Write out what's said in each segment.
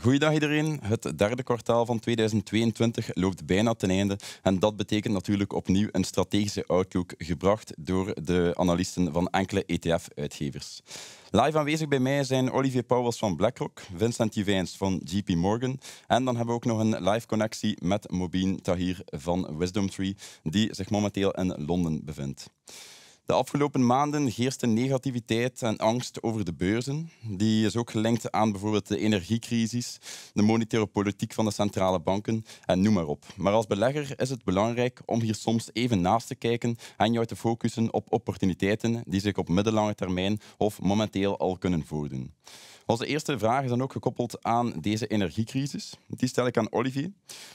Goeiedag iedereen. Het derde kwartaal van 2022 loopt bijna ten einde. En dat betekent natuurlijk opnieuw een strategische outlook gebracht door de analisten van enkele ETF-uitgevers. Live aanwezig bij mij zijn Olivier Powels van BlackRock, Vincent Jivijns van JP Morgan en dan hebben we ook nog een live connectie met Mobeen Tahir van WisdomTree die zich momenteel in Londen bevindt. De afgelopen maanden heerste negativiteit en angst over de beurzen. Die is ook gelinkt aan bijvoorbeeld de energiecrisis, de monetaire politiek van de centrale banken en noem maar op. Maar als belegger is het belangrijk om hier soms even naast te kijken en jou te focussen op opportuniteiten die zich op middellange termijn of momenteel al kunnen voordoen. Onze eerste vraag is dan ook gekoppeld aan deze energiecrisis. Die stel ik aan Olivier.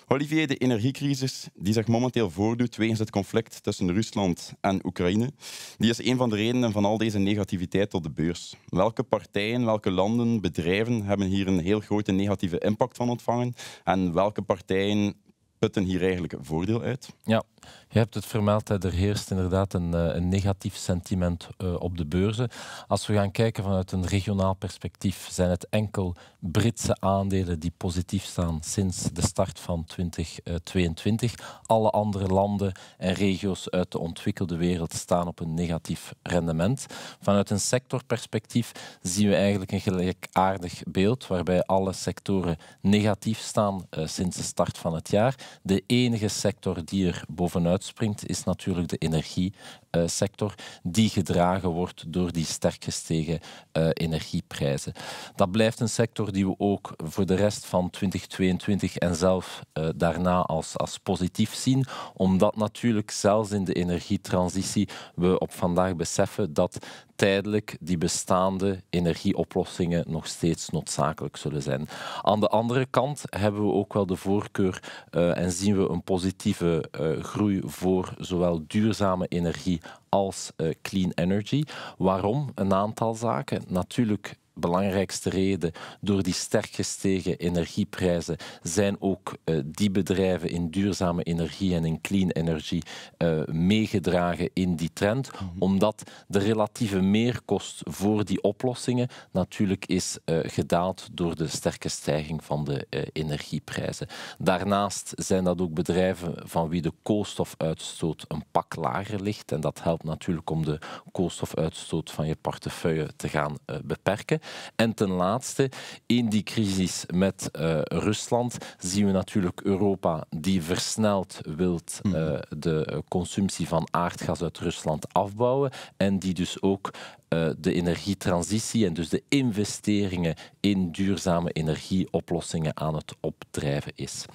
Olivier, de energiecrisis die zich momenteel voordoet wegens het conflict tussen Rusland en Oekraïne, die is een van de redenen van al deze negativiteit op de beurs. Welke partijen, welke landen, bedrijven hebben hier een heel grote negatieve impact van ontvangen en welke partijen putten hier eigenlijk voordeel uit? Ja, je hebt het vermeld, er heerst inderdaad een, eh, een negatief sentiment eh, op de beurzen. Als we gaan kijken vanuit een regionaal perspectief, zijn het enkel Britse aandelen die positief staan sinds de start van 2022. Eh, alle andere landen en regio's uit de ontwikkelde wereld staan op een negatief rendement. Vanuit een sectorperspectief zien we eigenlijk een gelijkaardig beeld, waarbij alle sectoren negatief staan sinds de start van het jaar. De enige sector die er boven uitspringt is natuurlijk de energiesector, die gedragen wordt door die sterk gestegen eh, energieprijzen. Dat blijft een sector die we ook voor de rest van 2022 en zelf eh, daarna als, als positief zien, omdat natuurlijk zelfs in de energietransitie we op vandaag beseffen dat tijdelijk die bestaande energieoplossingen nog steeds noodzakelijk zullen zijn. Aan de andere kant hebben we ook wel de voorkeur eh, en zien we een positieve uh, groei voor zowel duurzame energie als eh, clean energy. Waarom? Een aantal zaken. Natuurlijk belangrijkste reden, door die sterk gestegen energieprijzen zijn ook eh, die bedrijven in duurzame energie en in clean energy eh, meegedragen in die trend, mhm. omdat de relatieve meerkost voor die oplossingen natuurlijk is eh, gedaald door de sterke stijging van de energieprijzen. Daarnaast zijn dat ook bedrijven van wie de koolstofuitstoot een pak lager ligt en dat helpt natuurlijk om de koolstofuitstoot van je portefeuille te gaan beperken. En ten laatste, in die crisis met eh, Rusland zien we natuurlijk Europa die versneld wilt eh, mhm. de consumptie van aardgas uit Rusland afbouwen en die dus ook eh, de energietransitie en dus de investeringen in duurzame energieoplossingen aan het opdrijven is.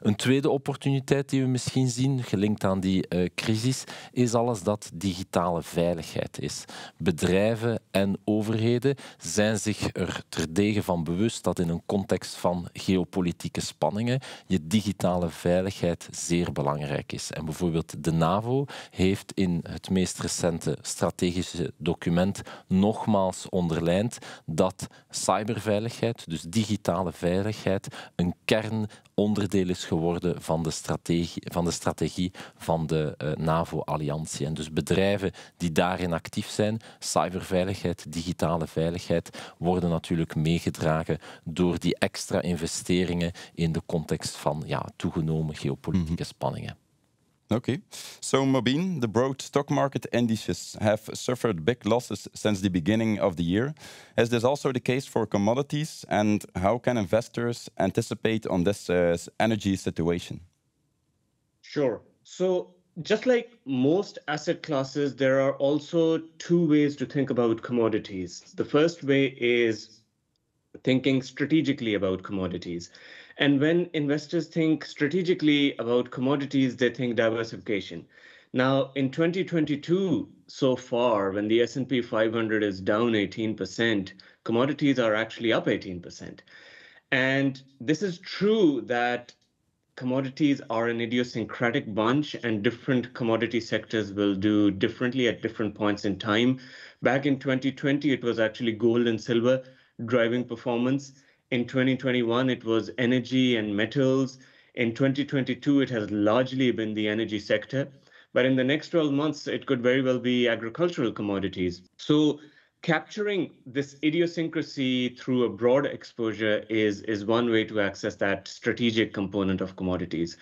Een tweede opportuniteit die we misschien zien, gelinkt aan die crisis, is alles dat digitale veiligheid is. Bedrijven en overheden zijn zich er terdege van bewust dat in een context van geopolitieke spanningen je digitale veiligheid zeer belangrijk is. En bijvoorbeeld de NAVO heeft in het meest recente strategische document nogmaals onderlijnd dat cyberveiligheid, dus digitale veiligheid, een kernonderdeel is geworden van de strategie van de, strategie van de eh, NAVO-alliantie. En dus bedrijven die daarin actief zijn, cyberveiligheid, digitale veiligheid, worden natuurlijk meegedragen door die extra investeringen in de context van ja, toegenomen geopolitieke mhm. spanningen. Oké. So, Mobin, the broad stock market indices have suffered big losses since the beginning of the year. Is this also the case for commodities? And how can investors anticipate on this uh, energy situation? Sure. So, just like most asset classes, there are also two ways to think about commodities. The first way is thinking strategically about commodities. And when investors think strategically about commodities, they think diversification. Now, in 2022 so far, when the S&P 500 is down 18%, commodities are actually up 18%. And this is true that commodities are an idiosyncratic bunch and different commodity sectors will do differently at different points in time. Back in 2020, it was actually gold and silver driving performance. In 2021, it was energy and metals. In 2022, it has largely been the energy sector. But in the next 12 months, it could very well be agricultural commodities. So capturing this idiosyncrasy through a broad exposure is, is one way to access that strategic component of commodities.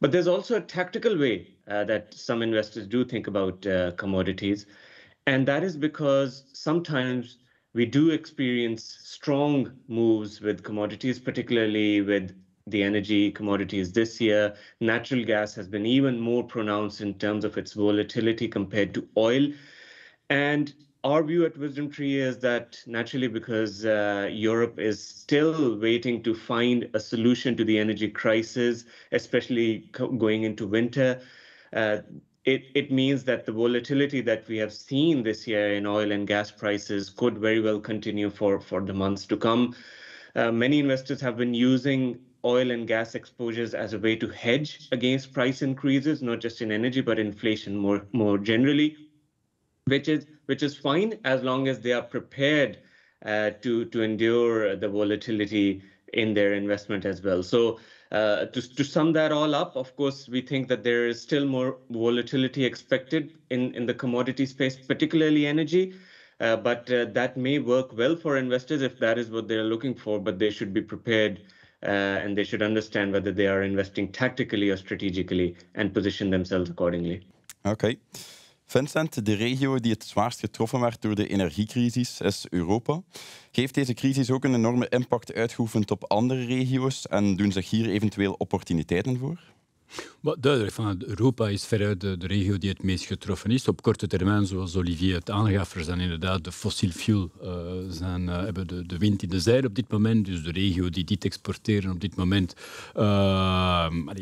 But there's also a tactical way uh, that some investors do think about uh, commodities. And that is because sometimes we do experience strong moves with commodities, particularly with the energy commodities this year. Natural gas has been even more pronounced in terms of its volatility compared to oil. And our view at Wisdom Tree is that naturally, because uh, Europe is still waiting to find a solution to the energy crisis, especially co- going into winter, uh, it, it means that the volatility that we have seen this year in oil and gas prices could very well continue for, for the months to come. Uh, many investors have been using oil and gas exposures as a way to hedge against price increases, not just in energy, but inflation more, more generally, which is which is fine as long as they are prepared uh, to to endure the volatility in their investment as well. So uh, to, to sum that all up, of course, we think that there is still more volatility expected in, in the commodity space, particularly energy. Uh, but uh, that may work well for investors if that is what they're looking for, but they should be prepared uh, and they should understand whether they are investing tactically or strategically and position themselves accordingly. Okay. Vincent, de regio die het zwaarst getroffen werd door de energiecrisis is Europa. Geeft deze crisis ook een enorme impact uitgeoefend op andere regio's en doen zich hier eventueel opportuniteiten voor? Maar duidelijk, van Europa is veruit de, regio die het meest getroffen is. Op korte termijn, zoals Olivier het aangaf, er zijn inderdaad de fossiel fuel uh, zijn, eh, hebben de, de, wind in de zeil op dit moment. Dus de regio die dit exporteren op dit moment, uh, maar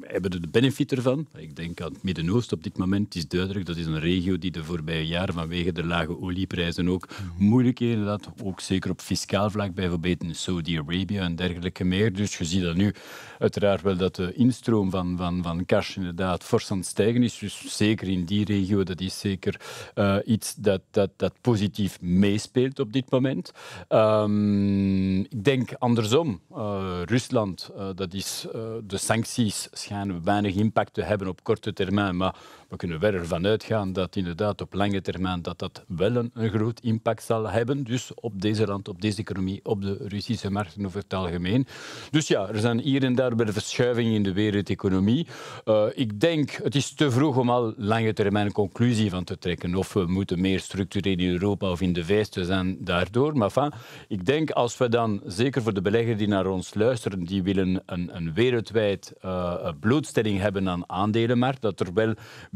hebben de benefit ervan. Ik denk aan het Midden-Oosten op dit moment. Het is duidelijk, dat is een regio die de voorbije jaren vanwege de lage olieprijzen ook moeilijk had. ook zeker op fiscaal vlak, bijvoorbeeld in Saudi-Arabië en dergelijke meer. Dus je ziet dat nu uiteraard wel dat de instroom van, van, van cash inderdaad fors aan het stijgen is. Dus zeker in die regio, dat is zeker eh, iets dat, dat, dat positief meespeelt op dit moment. Ehm, ik denk andersom. Eh, Rusland, eh, dat is, de sancties schijnen weinig impact te hebben op korte termijn, maar we kunnen wel van uitgaan dat inderdaad op lange termijn dat dat wel een, groot impact zal hebben. Dus op deze land, op deze economie, op de Russische markt over het algemeen. Dus ja, er zijn hier en daar weer verschuivingen in de wereldeconomie. Eh, ik denk, het is te vroeg om al lange termijn een conclusie van te trekken. Of we moeten meer structureel in Europa of in de VS zijn daardoor. Maar van, ik denk als we dan, zeker voor de beleggers die naar ons luisteren, die willen een, een wereldwijd eh, blootstelling hebben aan aandelenmarkt, dat er wel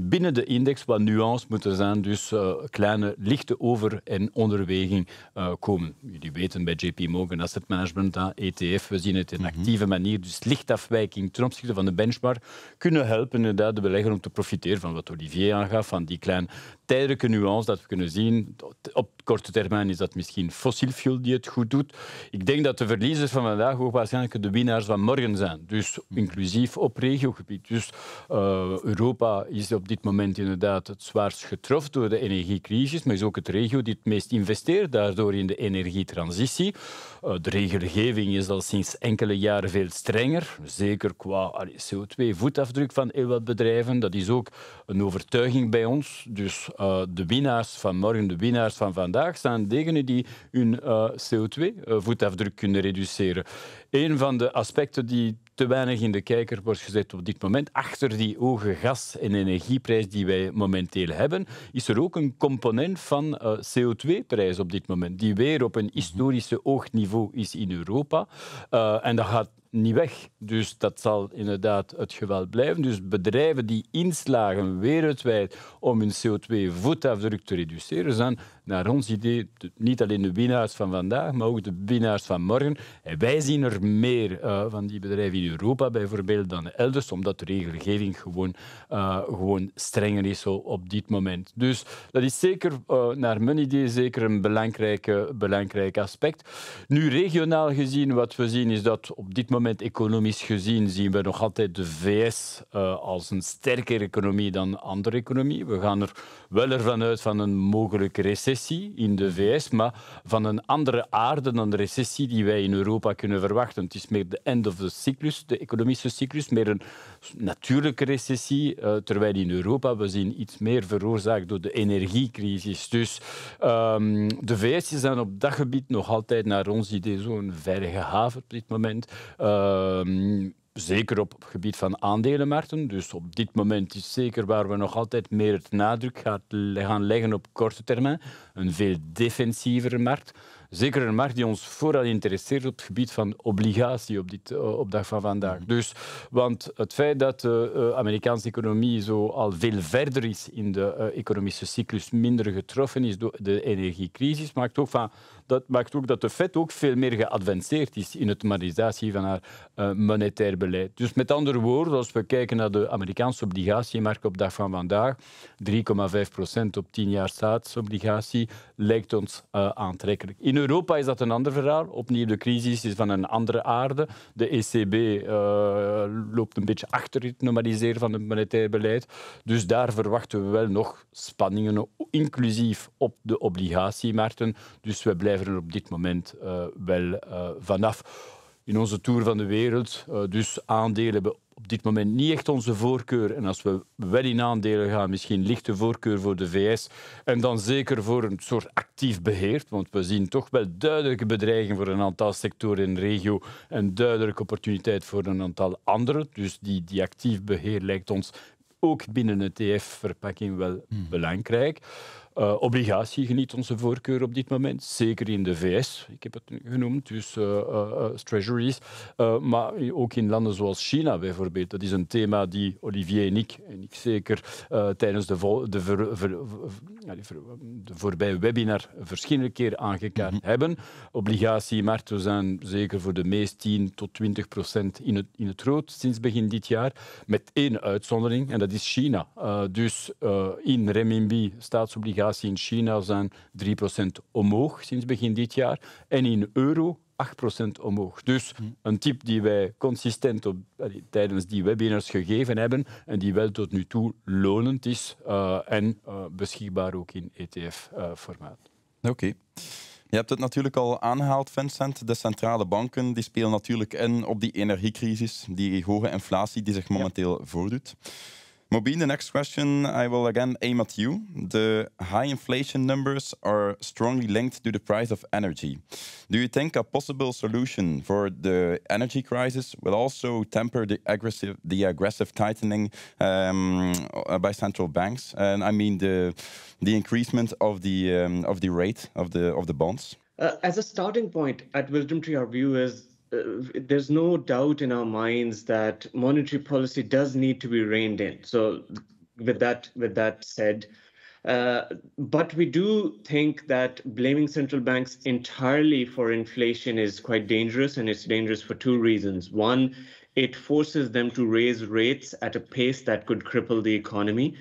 binnen de index wat nuance moeten zijn, dus eh, kleine lichte over- en onderweging eh, komen. Jullie weten bij JP Morgan Asset Management, uh, ETF, we zien het in mhm. actieve manier, dus lichtafwijking ten opzichte van de benchmark kunnen helpen inderdaad de belegger om te profiteren van wat Olivier aangaf, van die kleine tijdelijke nuance dat we kunnen zien. Op korte termijn is dat misschien fossiel fuel die het goed doet. Ik denk dat de verliezers van vandaag ook waarschijnlijk de winnaars van morgen zijn, dus mhm. inclusief op regiogebied. Dus eh, Europa is op dit moment inderdaad het zwaarst getroffen door de energiecrisis, maar is ook het regio die het meest investeert daardoor in de energietransitie. Eh, de regelgeving is al sinds enkele jaren veel strenger, zeker qua CO2-voetafdruk van heel wat bedrijven. Dat is ook een overtuiging bij ons. Dus eh, de winnaars van morgen, de winnaars van vandaag, staan degenen die hun eh, CO2-voetafdruk kunnen reduceren. Een van de aspecten die te weinig in de kijker wordt gezet op dit moment. Achter die hoge gas- en energieprijs die wij momenteel hebben, is er ook een component van eh, CO2-prijs op dit moment, die weer op een historische hoog niveau is in Europa. Eh, en dat gaat niet weg. Dus dat zal inderdaad het geweld blijven. Dus bedrijven die inslagen wereldwijd om hun CO2-voetafdruk te reduceren, zijn naar ons idee niet alleen de winnaars van vandaag, maar ook de winnaars van morgen. En wij zien er meer eh, van die bedrijven in Europa bijvoorbeeld dan elders, omdat de regelgeving gewoon, eh, gewoon strenger is op dit moment. Dus dat is zeker, eh, naar mijn idee, zeker een belangrijk, belangrijk aspect. Nu, regionaal gezien, wat we zien is dat op dit moment moment, economisch gezien, zien we nog altijd de VS eh, als een sterkere economie dan andere economieën. We gaan er wel ervan uit van een mogelijke recessie in de VS, maar van een andere aarde dan de recessie die wij in Europa kunnen verwachten. Het is meer de end of the cyclus, de economische cyclus, meer een natuurlijke recessie, eh, terwijl in Europa we zien iets meer veroorzaakt door de energiecrisis. Dus ehm, de VS is dan op dat gebied nog altijd naar ons idee zo'n veilige haven op dit moment. Eh, Ehm, zeker op het gebied van aandelenmarkten. Dus op dit moment is zeker waar we nog altijd meer het nadruk gaan leggen op korte termijn. Een veel defensievere markt. Zeker een markt die ons vooral interesseert op het gebied van obligatie op, dit, eh, op dag van vandaag. Dus, want het feit dat de eh, Amerikaanse economie zo al veel verder is in de eh, economische cyclus, minder getroffen is door de energiecrisis, maakt ook van dat maakt ook dat de Fed ook veel meer geadvanceerd is in het normalisatie van haar eh, monetair beleid. Dus met andere woorden, als we kijken naar de Amerikaanse obligatiemarkt op dag van vandaag, 3,5% op 10 jaar staatsobligatie lijkt ons eh, aantrekkelijk. In Europa is dat een ander verhaal. Opnieuw, de crisis is van een andere aarde. De ECB eh, loopt een beetje achter het normaliseren van het monetair beleid. Dus daar verwachten we wel nog spanningen, inclusief op de obligatiemarkten. Dus we blijven blijven er op dit moment eh, wel eh, vanaf. In onze tour van de wereld, eh, dus aandelen hebben op dit moment niet echt onze voorkeur. En als we wel in aandelen gaan, misschien lichte voorkeur voor de VS. En dan zeker voor een soort actief beheer. Want we zien toch wel duidelijke bedreigingen voor een aantal sectoren in de regio. En duidelijke opportuniteit voor een aantal andere. Dus die, die actief beheer lijkt ons ook binnen het tf e verpakking wel hmm. belangrijk. Eh, obligatie geniet onze voorkeur op dit moment, zeker in de VS, ik heb het genoemd, dus eh, eh, treasuries, maar ook in landen zoals China bijvoorbeeld. Dat is een thema die Olivier en ik, en ik zeker, tijdens de, de, de, voorbije webinar verschillende keren aangekaart mhm. hebben. -hmm. hebben. Obligatiemarkten zijn zeker voor de meest 10 tot 20 procent in het, in het rood sinds begin dit jaar, met één uitzondering, en dat is China. dus in renminbi staatsobligaties inflatie in China zijn 3% omhoog sinds begin dit jaar. En in euro 8% omhoog. Dus een tip die wij consistent op, tijdens die webinars gegeven hebben en die wel tot nu toe lonend is eh, en eh, beschikbaar ook in ETF-formaat. Oké. Je hebt het natuurlijk al aangehaald, Vincent. De centrale banken die spelen natuurlijk in op die energiecrisis, die hoge inflatie die zich momenteel voordoet. Mobin, the next question I will again aim at you. The high inflation numbers are strongly linked to the price of energy. Do you think a possible solution for the energy crisis will also temper the aggressive, the aggressive tightening um, by central banks? And I mean the the increasement of the um, of the rate of the of the bonds. Uh, as a starting point at Wisdom Tree, our view is there's no doubt in our minds that monetary policy does need to be reined in. So, with that with that said, uh, but we do think that blaming central banks entirely for inflation is quite dangerous, and it's dangerous for two reasons. One, it forces them to raise rates at a pace that could cripple the economy,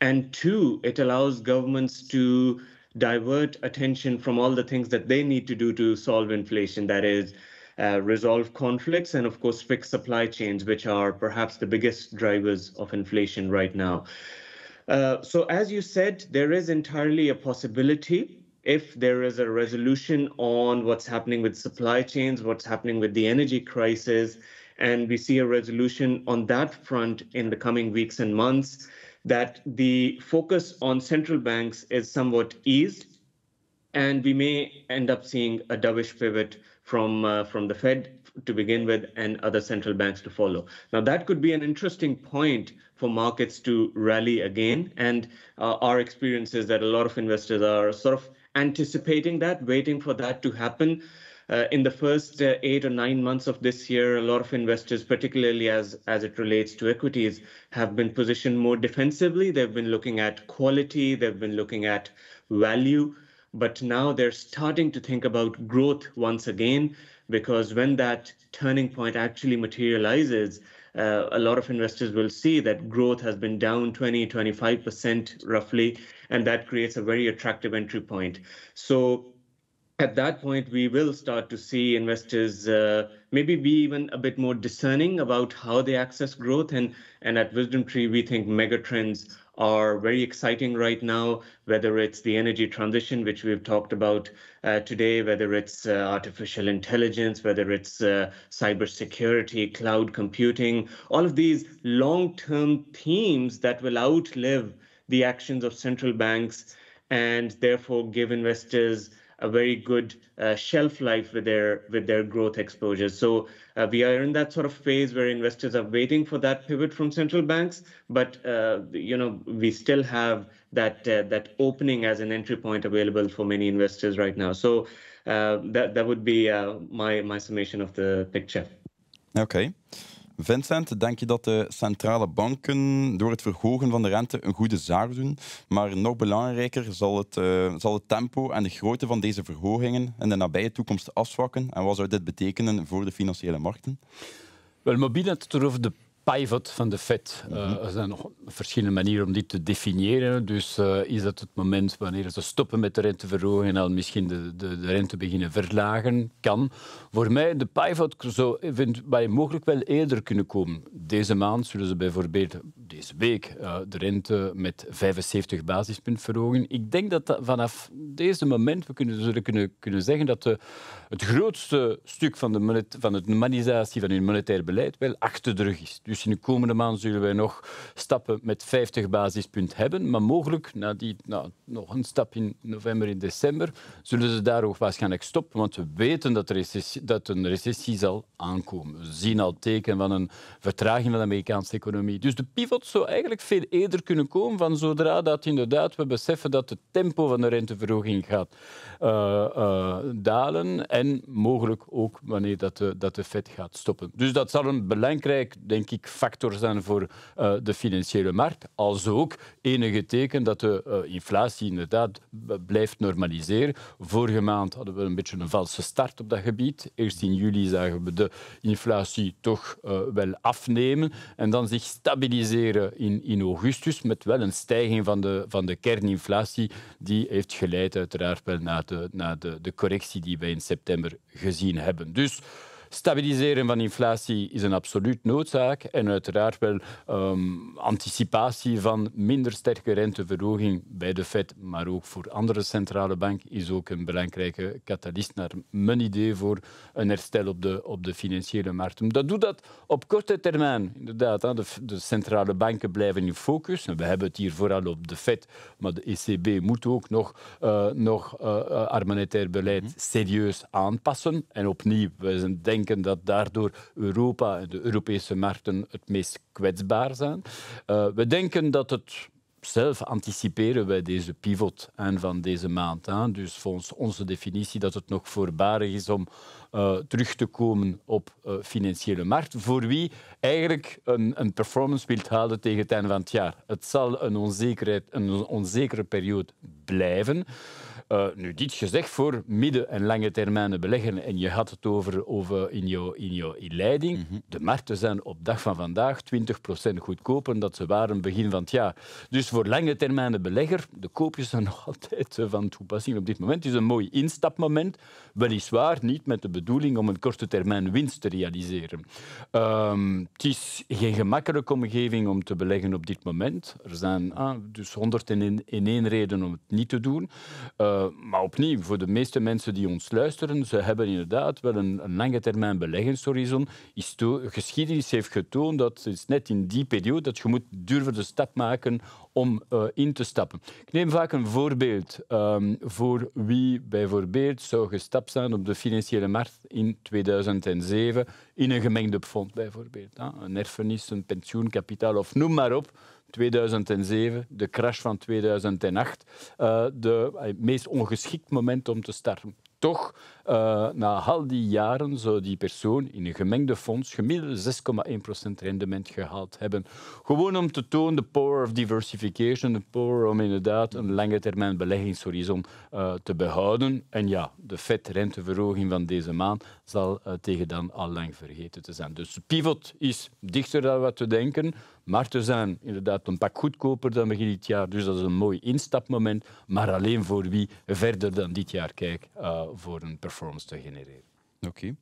and two, it allows governments to divert attention from all the things that they need to do to solve inflation. That is uh, resolve conflicts, and of course, fix supply chains, which are perhaps the biggest drivers of inflation right now. Uh, so, as you said, there is entirely a possibility if there is a resolution on what's happening with supply chains, what's happening with the energy crisis, and we see a resolution on that front in the coming weeks and months, that the focus on central banks is somewhat eased, and we may end up seeing a dovish pivot from uh, from the Fed to begin with and other central banks to follow. Now that could be an interesting point for markets to rally again. And uh, our experience is that a lot of investors are sort of anticipating that, waiting for that to happen. Uh, in the first uh, eight or nine months of this year, a lot of investors, particularly as as it relates to equities, have been positioned more defensively. They've been looking at quality. They've been looking at value. But now they're starting to think about growth once again, because when that turning point actually materializes, uh, a lot of investors will see that growth has been down 20, 25% roughly, and that creates a very attractive entry point. So at that point, we will start to see investors uh, maybe be even a bit more discerning about how they access growth. And, and at Wisdom Tree, we think megatrends are very exciting right now, whether it's the energy transition, which we've talked about uh, today, whether it's uh, artificial intelligence, whether it's uh, cybersecurity, cloud computing, all of these long term themes that will outlive the actions of central banks and therefore give investors a very good uh, shelf life with their with their growth exposure. So uh, we are in that sort of phase where investors are waiting for that pivot from central banks, but uh, you know we still have that uh, that opening as an entry point available for many investors right now. So uh, that that would be uh, my my summation of the picture. Okay. Vincent, denk je dat de centrale banken door het verhogen van de rente een goede zaak doen? Maar nog belangrijker zal het, eh, zal het tempo en de grootte van deze verhogingen in de nabije toekomst afzwakken. En wat zou dit betekenen voor de financiële markten? Wel, mobiel had het erover de pivot van de FED. Eh, mhm. er zijn nog verschillende manieren om dit te definiëren. Dus eh, is dat het moment wanneer ze stoppen met de renteverhoging en dan misschien de, de, de, rente beginnen verlagen? Kan. Voor mij, de pivot zou bij mogelijk wel eerder kunnen komen. Deze maand zullen ze bijvoorbeeld deze week eh, de rente met 75 basispunten verhogen. Ik denk dat, vanaf deze moment we kunnen, zullen kunnen, kunnen zeggen dat de, het grootste stuk van, de monet, van het normalisatie van hun monetair beleid wel achter de rug is. Dus dus in de komende maand zullen wij nog stappen met 50 basispunt hebben. Maar mogelijk, na die, nou, nog een stap in november, in december, zullen ze daar ook waarschijnlijk stoppen. Want we weten dat, recessie, dat een recessie zal aankomen. We zien al tekenen van een vertraging van de Amerikaanse economie. Dus de pivot zou eigenlijk veel eerder kunnen komen van zodra dat inderdaad we beseffen dat het tempo van de renteverhoging gaat eh, eh, dalen. En mogelijk ook wanneer dat de, dat de FED gaat stoppen. Dus dat zal een belangrijk, denk ik, factoren factor zijn voor eh, de financiële markt, als ook enige teken dat de eh, inflatie inderdaad blijft normaliseren. Vorige maand hadden we een beetje een valse start op dat gebied. Eerst in juli zagen we de inflatie toch eh, wel afnemen en dan zich stabiliseren in, in augustus met wel een stijging van de, van de kerninflatie. Die heeft geleid uiteraard wel naar de, naar de, de correctie die wij in september gezien hebben. Dus Stabiliseren van inflatie is een absoluut noodzaak en uiteraard wel ehm, anticipatie van minder sterke renteverhoging bij de Fed, maar ook voor andere centrale banken is ook een belangrijke katalyst naar mijn idee voor een herstel op de, op de financiële markt. Dat doet dat op korte termijn, inderdaad. De, de centrale banken blijven in focus. We hebben het hier vooral op de Fed, maar de ECB moet ook nog, uh, nog uh, beleid mhm. serieus aanpassen. En opnieuw, we zijn denk denken dat daardoor Europa en de Europese markten het meest kwetsbaar zijn. Eh, we denken dat het zelf anticiperen wij deze pivot aan van deze maand. aan. Dus volgens onze definitie dat het nog voorbarig is om eh, terug te komen op eh, financiële markt. Voor wie eigenlijk een, een, performance wilt halen tegen het einde van het jaar. Het zal een, onzekerheid, een onzekere periode blijven. Eh, nu, dit gezegd voor midden- en lange termijnen beleggen, en je had het over, over in jouw in jou inleiding, mm de markten zijn op dag van vandaag 20% goedkoper dan ze waren begin van het jaar. Dus voor lange termijnen belegger, de koopjes zijn nog altijd van toepassing op dit moment. Het is een mooi instapmoment, weliswaar niet met de bedoeling om een korte termijn winst te realiseren. Ehm, het is geen gemakkelijke omgeving om te beleggen op dit moment. Er zijn ah, dus honderd dus 101 reden om het niet te doen. Eh, eh, maar opnieuw, voor de meeste mensen die ons luisteren, ze hebben inderdaad wel een, een lange termijn beleggingshorizon. Geschiedenis heeft getoond dat het is net in die periode dat je moet durven de stap maken om eh, in te stappen. Ik neem vaak een voorbeeld ehm, voor wie bijvoorbeeld zou gestapt zijn op de financiële markt in 2007 in een gemengde fonds bijvoorbeeld. Hè. Een erfenis, een pensioenkapitaal of noem maar op 2007, de crash van 2008, uh, eh, de eh, meest ongeschikt moment om te starten. Toch, eh, na al die jaren zou die persoon in een gemengde fonds gemiddeld 6,1% rendement gehaald hebben. Gewoon om te tonen de power of diversification, de power om inderdaad een lange termijn beleggingshorizon te behouden. En ja, de FED-renteverhoging van deze maand zal tegen dan al lang vergeten te zijn. Dus de pivot is dichter dan wat we denken. Maar te zijn inderdaad een pak goedkoper dan begin dit jaar. Dus dat is een mooi instapmoment. Maar alleen voor wie verder dan dit jaar kijkt eh, voor een performance te genereren. Oké.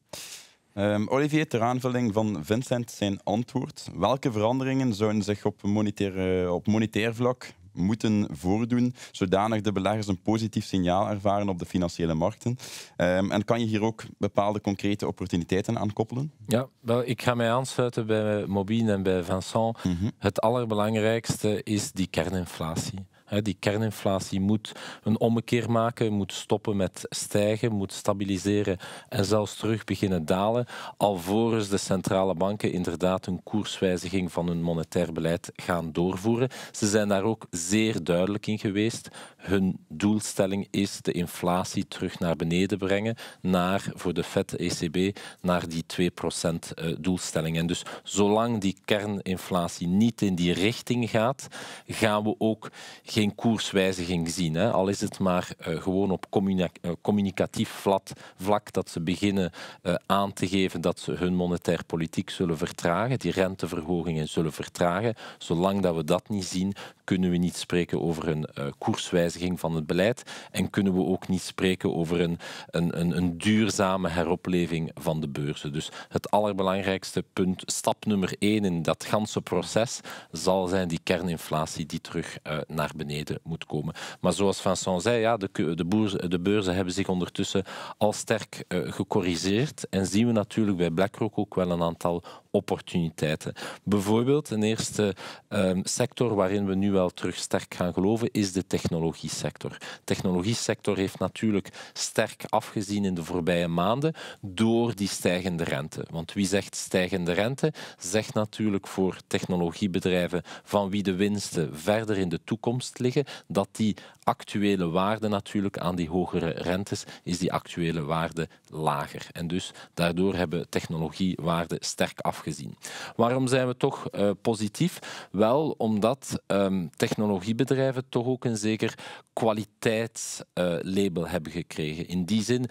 Ehm, Olivier, ter aanvulling van Vincent zijn antwoord. Welke veranderingen zouden zich op monetair, eh, op monetair vlak moeten voordoen, zodanig de beleggers een positief signaal ervaren op de financiële markten. Ehm, en kan je hier ook bepaalde concrete opportuniteiten aan koppelen? Ja, wel, ik ga mij aansluiten bij Mobine en bij Vincent. Mhm. Het allerbelangrijkste is die kerninflatie die kerninflatie moet een ommekeer maken, moet stoppen met stijgen, moet stabiliseren en zelfs terug beginnen dalen, alvorens de centrale banken inderdaad een koerswijziging van hun monetair beleid gaan doorvoeren. Ze zijn daar ook zeer duidelijk in geweest. Hun doelstelling is de inflatie terug naar beneden brengen, naar, voor de FED, ECB, e naar die 2% eh, doelstelling. En dus zolang die kerninflatie niet in die richting gaat, gaan we ook geen koerswijziging zien. Hè. Al is het maar eh, gewoon op eh, communicatief vlat, vlak dat ze beginnen eh, aan te geven dat ze hun monetair politiek zullen vertragen, die renteverhogingen zullen vertragen. Zolang dat we dat niet zien, kunnen we niet spreken over een eh, koerswijziging van het beleid en kunnen we ook niet spreken over een, een, een, een duurzame heropleving van de beurzen. Dus het allerbelangrijkste punt, stap nummer één in dat ganse proces, zal zijn die kerninflatie die terug eh, naar beneden moet komen. Maar zoals Vincent zei, ja, de, de, de beurzen hebben zich ondertussen al sterk eh, gecorrigeerd en zien we natuurlijk bij BlackRock ook wel een aantal opportuniteiten. Bijvoorbeeld, een eerste ehm, sector waarin we nu wel terug sterk gaan geloven, is de technologie sector. De technologie sector heeft natuurlijk sterk afgezien in de voorbije maanden door die stijgende rente. Want wie zegt stijgende rente, zegt natuurlijk voor technologiebedrijven van wie de winsten verder in de toekomst liggen, dat die actuele waarde natuurlijk aan die hogere rentes is die actuele waarde lager. En dus daardoor hebben technologiewaarden sterk afgezien gezien. Waarom zijn we toch eh, positief? Wel omdat ehm, technologiebedrijven toch ook een zeker kwaliteitslabel eh, hebben gekregen. In die zin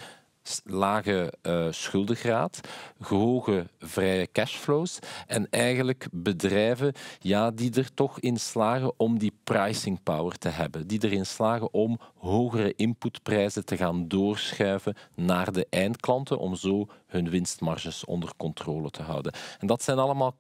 lage uh, schuldengraad, hoge vrije cashflows en eigenlijk bedrijven ja, die er toch in slagen om die pricing power te hebben, die erin slagen om hogere inputprijzen te gaan doorschuiven naar de eindklanten om zo hun winstmarges onder controle te houden. En dat zijn allemaal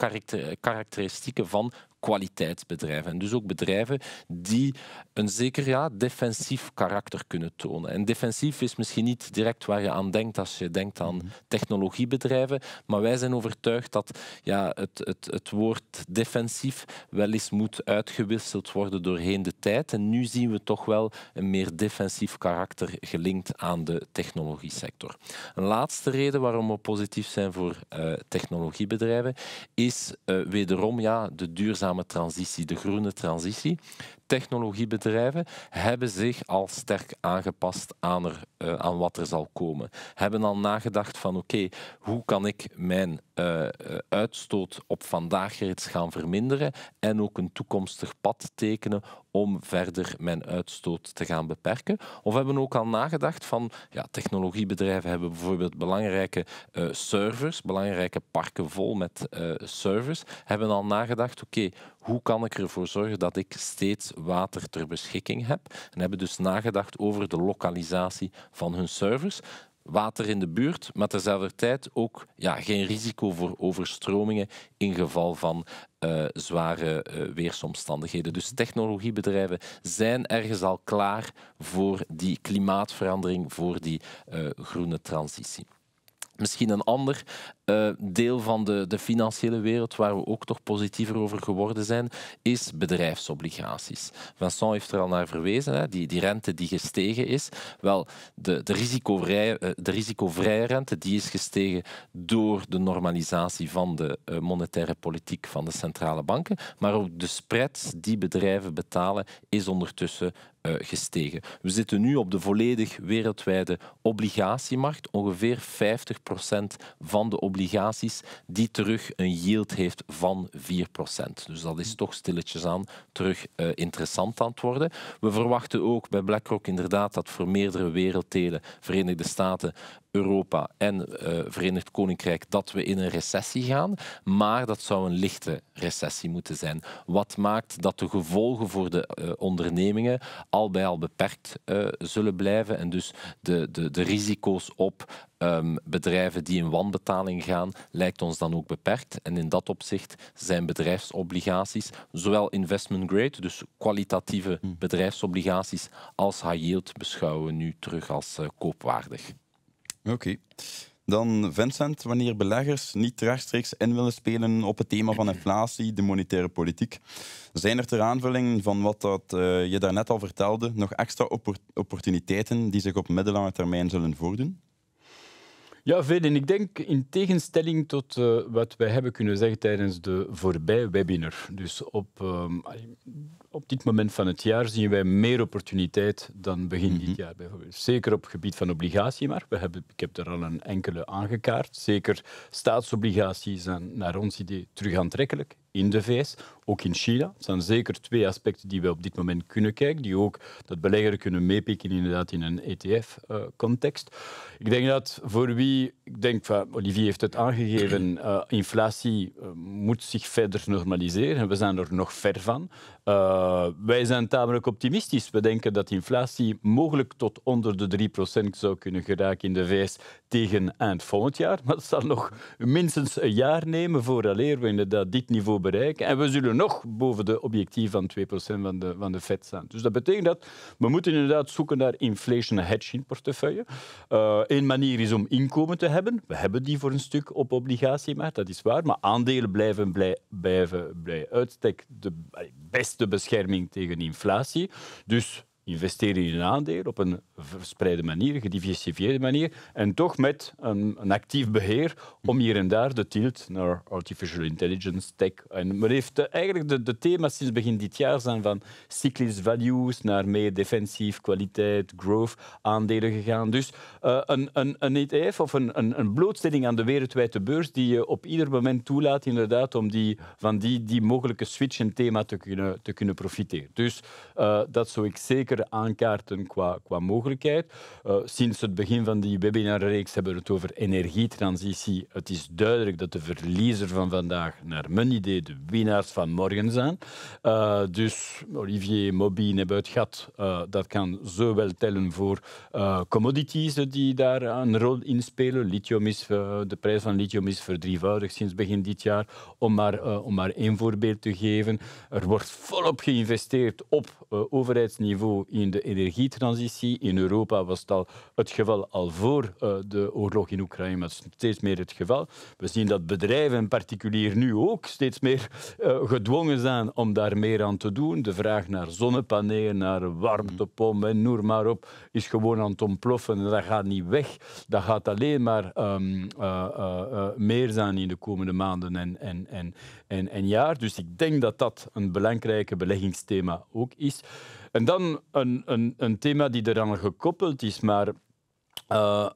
karakteristieken van kwaliteitsbedrijven. En dus ook bedrijven die een zeker ja, defensief karakter kunnen tonen. En defensief is misschien niet direct waar je aan denkt als je denkt aan mhm. technologiebedrijven, maar wij zijn overtuigd dat ja, het, het, het woord defensief wel eens moet uitgewisseld worden doorheen de tijd. En nu zien we toch wel een meer defensief karakter gelinkt aan de technologie sector. Een laatste reden waarom we positief zijn voor eh, technologiebedrijven is eh, wederom ja, de duurzame duurzame transitie, de groene transitie technologiebedrijven hebben zich al sterk aangepast aan, er, eh, aan wat er zal komen. Hebben al nagedacht van oké, hoe kan ik mijn eh, eh, uitstoot op vandaag reeds gaan verminderen en ook een toekomstig pad tekenen om verder mijn uitstoot te gaan beperken. Of hebben ook al nagedacht van ja, technologiebedrijven hebben bijvoorbeeld belangrijke servers, belangrijke parken vol met servers, hebben al nagedacht oké, hoe kan ik ervoor zorgen dat ik steeds water ter beschikking heb. En hebben dus nagedacht over de lokalisatie van hun servers water in de buurt, maar tezelfde tijd ook ja, geen risico voor overstromingen in geval van eh, zware eh, weersomstandigheden. Dus technologiebedrijven zijn ergens al klaar voor die klimaatverandering, voor die eh, groene transitie misschien een ander eh, deel van de, de financiële wereld waar we ook toch positiever over geworden zijn, is bedrijfsobligaties. Vincent heeft er al naar verwezen, hè, die, die rente die gestegen is. Wel, de, de, risicovrije, eh, de risicovrije rente die is gestegen door de normalisatie van de eh, monetaire politiek van de centrale banken, maar ook de spread die bedrijven betalen is ondertussen eh, gestegen. We zitten nu op de volledig wereldwijde obligatiemarkt. Ongeveer 50% van de obligaties die terug een yield heeft van 4%. Dus dat is toch stilletjes aan terug eh, interessant aan het worden. We verwachten ook bij BlackRock inderdaad dat voor meerdere werelddelen, Verenigde Staten, Europa en uh, Verenigd Koninkrijk dat we in een recessie gaan, maar dat zou een lichte recessie moeten zijn. Wat maakt dat de gevolgen voor de eh, ondernemingen al bij al beperkt eh, zullen blijven en dus de, de, de risico's op ehm, bedrijven die in wanbetaling gaan lijkt ons dan ook beperkt. En in dat opzicht zijn bedrijfsobligaties, zowel investment grade, dus kwalitatieve hmm. bedrijfsobligaties, als high yield beschouwen we nu terug als koopwaardig. Oké. Dan Vincent, wanneer beleggers niet rechtstreeks in willen spelen op het thema van inflatie, de monetaire politiek, zijn er ter aanvulling van wat dat, uh, je daarnet al vertelde nog extra opportuniteiten die zich op middellange termijn zullen voordoen? Ja, veel. ik denk in tegenstelling tot eh, wat wij hebben kunnen zeggen tijdens de voorbij webinar. Dus op, eh, op dit moment van het jaar zien wij meer opportuniteit dan begin dit mhm. jaar bijvoorbeeld. Zeker op het gebied van obligatie, maar we hebben, ik heb er al een enkele aangekaart. Zeker staatsobligaties zijn naar ons idee terug aantrekkelijk in de VS, ook in China. Dat zijn zeker twee aspecten die we op dit moment kunnen kijken, die ook dat belegger kunnen meepikken inderdaad in een ETF-context. Eh, ik denk dat voor wie, ik denk, Olivier heeft het aangegeven, eh, inflatie eh, moet zich verder normaliseren. We zijn er nog ver van. Eh, wij zijn tamelijk optimistisch. We denken dat inflatie mogelijk tot onder de 3% zou kunnen geraken in de VS tegen eind volgend jaar. Maar dat zal nog minstens een jaar nemen vooraleer we inderdaad dit niveau bereiken. En we zullen nog boven de objectief van 2% van de, van de FED staan. Dus dat betekent dat we moeten inderdaad zoeken naar inflation hedging portefeuille. Eén eh, manier is om inkomen te hebben. We hebben die voor een stuk op obligatiemarkt, dat is waar. Maar aandelen blijven blij, blijven bij uitstek de beste bescherming tegen inflatie. Dus investeren in een aandeel op een verspreide manier, gediversifieerde manier, en toch met een, actief beheer om hier en daar de tilt naar artificial intelligence, tech. En men heeft eigenlijk de, de thema's sinds begin dit jaar zijn van cyclisch values naar meer defensief, kwaliteit, growth, aandelen gegaan. Dus eh, een, een, een ETF of een, een, blootstelling aan de wereldwijde beurs die je op ieder moment toelaat inderdaad om die, van die, die mogelijke switch in thema te kunnen, te kunnen profiteren. Dus eh, dat zou ik zeker aan aankaarten qua, qua mogelijkheid. Eh, sinds het begin van die webinarreeks hebben we het over energietransitie. Het is duidelijk dat de verliezer van vandaag, naar mijn idee, de winnaars van morgen zijn. Eh, dus Olivier Mobine hebben het gat. Eh, dat kan zowel tellen voor commodities die daar een rol in spelen. Lithium is, de prijs van lithium is verdrievoudigd sinds begin dit jaar, om maar, om maar één voorbeeld te geven. Er wordt volop geïnvesteerd op overheidsniveau in de energietransitie. In Europa was het al het geval al voor eh, de oorlog in Oekraïne, maar steeds meer het geval. We zien dat bedrijven en particulier nu ook steeds meer eh, gedwongen zijn om daar meer aan te doen. De vraag naar zonnepanelen, naar warmtepompen en mhm. noem maar op, is gewoon aan het ontploffen. En dat gaat niet weg. Dat gaat alleen maar ehm, eh, meer zijn in de komende maanden en, en, en, en, en jaar. Dus ik denk dat dat een belangrijk beleggingsthema ook is. En dan een, een, een thema die eraan gekoppeld is, maar uh,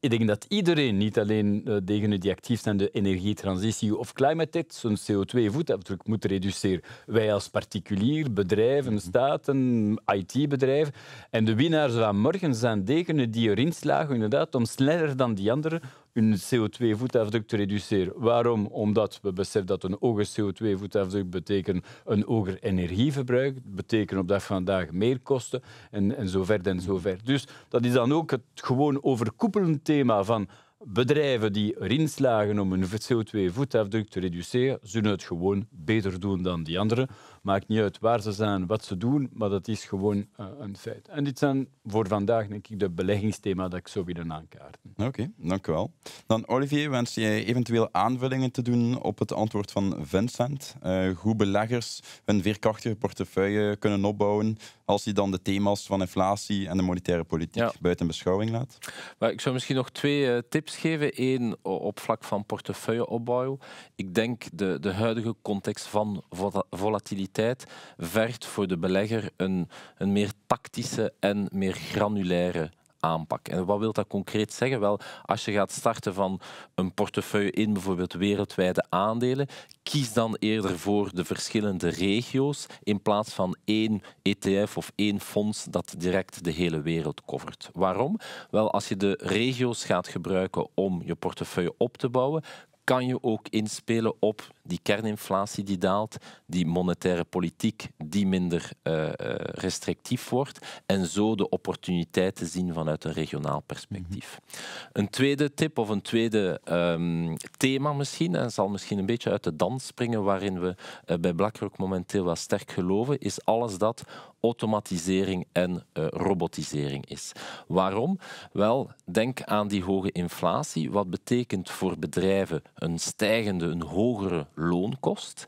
ik denk dat iedereen, niet alleen uh, eh, degenen die actief zijn de energietransitie of climate act, zijn CO2-voetafdruk moet reduceren. Wij als particulier, bedrijven, mhm. staten, IT-bedrijven. En de winnaars van morgen zijn degenen die erin slagen inderdaad om sneller dan die anderen hun CO2-voetafdruk te reduceren. Waarom? Omdat we beseffen dat een hoger CO2-voetafdruk betekent een hoger energieverbruik, betekent op dag vandaag meer kosten en, en zo verder en zo verder. Dus dat is dan ook het gewoon overkoepelend thema van bedrijven die erin slagen om hun CO2-voetafdruk te reduceren, zullen het gewoon beter doen dan die anderen. Maakt niet uit waar ze zijn, wat ze doen, maar dat is gewoon eh, een feit. En dit zijn voor vandaag, denk ik, de beleggingsthema's dat ik zo wil aankaarten. Oké, dank u wel. Dan, Olivier, wens jij eventueel aanvullingen te doen op het antwoord van Vincent? Eh, hoe beleggers een veerkrachtige portefeuille kunnen opbouwen als hij dan de thema's van inflatie en de monetaire politiek buiten beschouwing laat? Maar ik zou misschien nog twee eh, tips geven. Eén, op vlak van portefeuilleopbouw. Ik denk de, de huidige context van volatiliteit volatiliteit vergt voor de belegger een, een meer tactische en meer granulaire aanpak. En wat wil dat concreet zeggen? Wel, als je gaat starten van een portefeuille in bijvoorbeeld wereldwijde aandelen, kies dan eerder voor de verschillende regio's in plaats van één ETF of één fonds dat direct de hele wereld covert. Waarom? Wel, als je de regio's gaat gebruiken om je portefeuille op te bouwen, kan je ook inspelen op die kerninflatie die daalt, die monetaire politiek die minder eh, eh, restrictief wordt en zo de opportuniteiten zien vanuit een regionaal perspectief. Mhm. Een tweede tip of een tweede ehm, thema misschien, en zal misschien een beetje uit de dans springen waarin we eh, bij BlackRock momenteel wel sterk geloven, is alles dat automatisering en eh, robotisering is. Waarom? Wel, denk aan die hoge inflatie. Wat betekent voor bedrijven een stijgende, een hogere loonkost?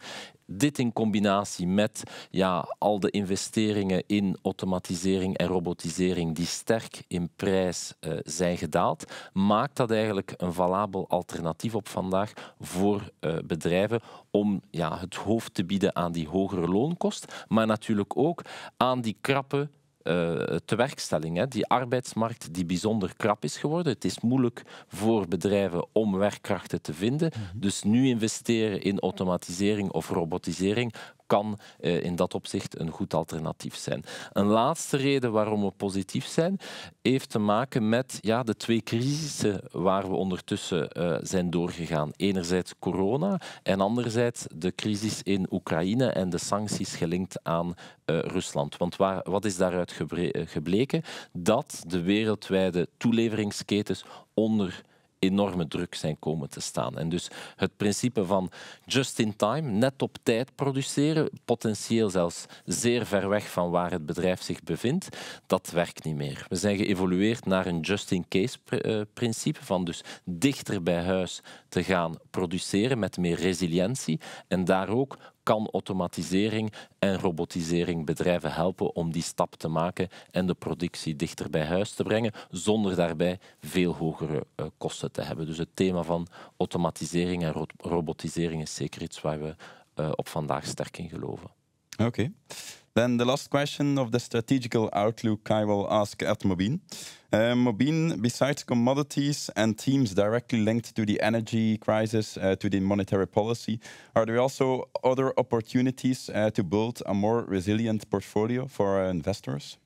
Dit in combinatie met ja, al de investeringen in automatisering en robotisering die sterk in prijs eh, zijn gedaald, maakt dat eigenlijk een valabel alternatief op vandaag voor eh, bedrijven om ja, het hoofd te bieden aan die hogere loonkost, maar natuurlijk ook aan die krappe uh, tewerkstelling. Hè. Die arbeidsmarkt die bijzonder krap is geworden. Het is moeilijk voor bedrijven om werkkrachten te vinden. Mhm. Dus nu investeren in automatisering of robotisering kan eh, in dat opzicht een goed alternatief zijn. Een laatste reden waarom we positief zijn, heeft te maken met ja, de twee crisissen waar we ondertussen uh, zijn doorgegaan. Enerzijds corona en anderzijds de crisis in Oekraïne en de sancties gelinkt aan eh, Rusland. Want wat is daaruit gebleken? Dat de wereldwijde toeleveringsketens onder enorme druk zijn komen te staan. En dus het principe van just in time, net op tijd produceren, potentieel zelfs zeer ver weg van waar het bedrijf zich bevindt, dat werkt niet meer. We zijn geëvolueerd naar een just in case eh, principe van dus dichter bij huis te gaan produceren met meer resilientie en daar ook kan automatisering en robotisering bedrijven helpen om die stap te maken en de productie dichter bij huis te brengen, zonder daarbij veel hogere eh, kosten te hebben. Dus het thema van automatisering en robotisering is zeker iets waar we eh, op vandaag sterk in geloven. Oké. Then the last question of the strategical outlook I will ask at Mobin. Uh, Mobin, besides commodities and themes directly linked to the energy crisis, uh, to the monetary policy, are there also other opportunities uh, to build a more resilient portfolio for our investors?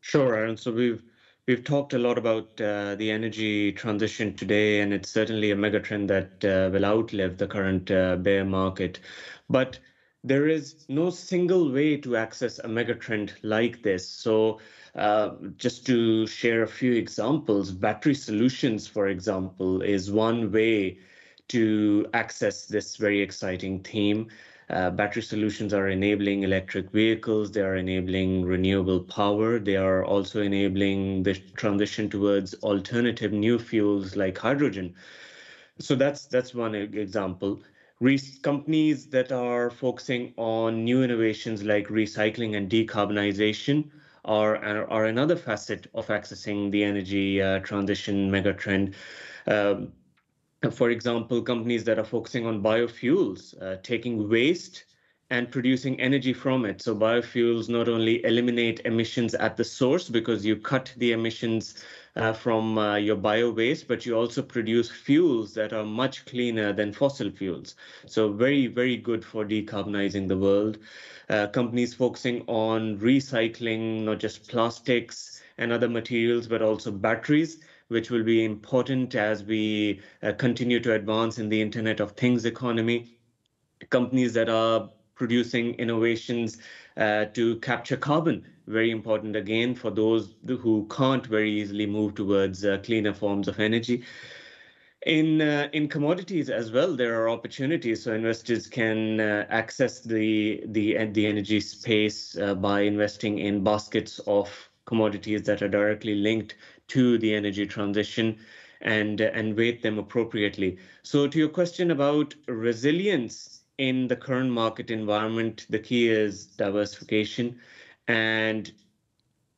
Sure, Aaron. So we've we've talked a lot about uh, the energy transition today, and it's certainly a megatrend that uh, will outlive the current uh, bear market. But there is no single way to access a megatrend like this. So, uh, just to share a few examples, battery solutions, for example, is one way to access this very exciting theme. Uh, battery solutions are enabling electric vehicles, they are enabling renewable power, they are also enabling the transition towards alternative new fuels like hydrogen so that's that's one example companies that are focusing on new innovations like recycling and decarbonization are, are another facet of accessing the energy uh, transition megatrend. Um, for example, companies that are focusing on biofuels, uh, taking waste and producing energy from it. So biofuels not only eliminate emissions at the source because you cut the emissions uh, from uh, your bio waste, but you also produce fuels that are much cleaner than fossil fuels. So very, very good for decarbonizing the world. Uh, companies focusing on recycling, not just plastics and other materials, but also batteries which will be important as we uh, continue to advance in the Internet of Things economy. Companies that are producing innovations uh, to capture carbon very important again for those who can't very easily move towards uh, cleaner forms of energy. In uh, in commodities as well, there are opportunities. So investors can uh, access the the uh, the energy space uh, by investing in baskets of commodities that are directly linked to the energy transition and uh, and weight them appropriately. So to your question about resilience in the current market environment, the key is diversification and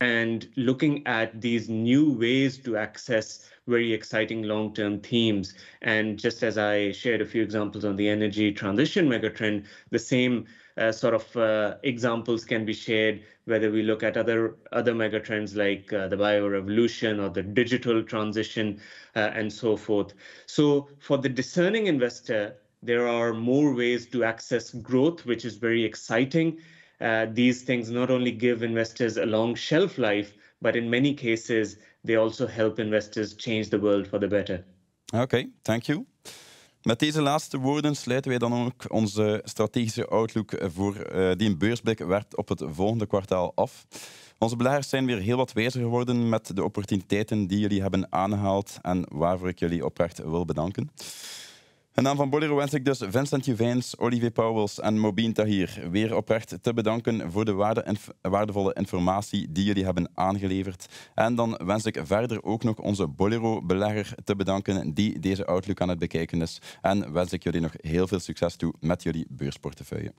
and looking at these new ways to access very exciting long-term themes. And just as I shared a few examples on the energy transition megatrend, the same uh, sort of uh, examples can be shared whether we look at other other megatrends like uh, the bio revolution or the digital transition uh, and so forth. So for the discerning investor, there are more ways to access growth, which is very exciting, Uh, these things not only give investors a long shelf life, but in many cases, they also help investors change the world for the better. Oké, thank you. Met deze laatste woorden sluiten wij dan ook onze strategische outlook voor eh, die een beursblik werd op het volgende kwartaal af. Onze beleggers zijn weer heel wat wijzer geworden met de opportuniteiten die jullie hebben aangehaald en waarvoor ik jullie oprecht wil bedanken. En naam van Bolero wens ik dus Vincent Juvens, Olivier Pauwels en Mobien Tahir weer oprecht te bedanken voor de waarde waardevolle informatie die jullie hebben aangeleverd. En dan wens ik verder ook nog onze Bolero-belegger te bedanken die deze Outlook aan het bekijken is. En wens ik jullie nog heel veel succes toe met jullie beursportefeuille.